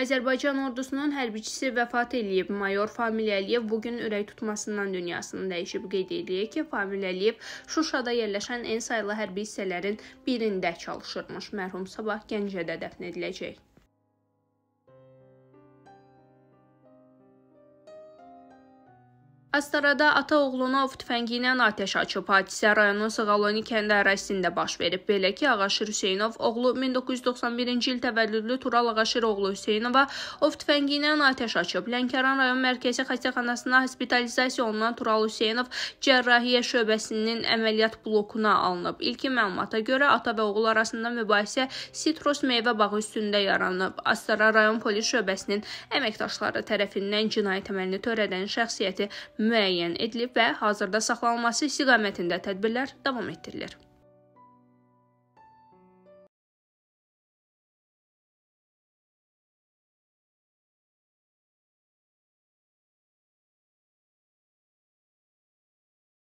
Azərbaycan ordusunun hərbiçisi vəfat eləyib. Mayor Famil Əliyev bu gün ürək tutmasından dünyasını dəyişib. Qeyd edilir ki, Famil Əliyev Şuşada yerləşən en saylı hərbi hissələrin birində çalışırmış. Mərhum sabah Gəncədə dəfn ediləcək. Astarada ata oğluna ov tüfəngi ilə atəş açıb. Hadisə rayonun Sığaloni kəndi ərazisində baş verib. Belə ki, Ağaşir Hüseynov oğlu 1991-ci il təvəllüdlü Tural Ağaşir oğlu Hüseynova ov tüfəngi ilə atəş açıb. Lənkəran rayon mərkəzi xəstəxanasına hospitalizasiya olunan Tural Hüseynov cərrahiyyə şöbəsinin əməliyyat blokuna alınıb. İlkin məlumata görə ata və oğul arasında mübahisə sitrus meyvə bağı üstündə yaranıb. Astara rayon polis şöbəsinin əməkdaşları tərəfindən cinayət əməlini törədən şəxsiyyəti müəyyən edilib və hazırda saxlanılması istiqamətində tədbirlər davam etdirilir.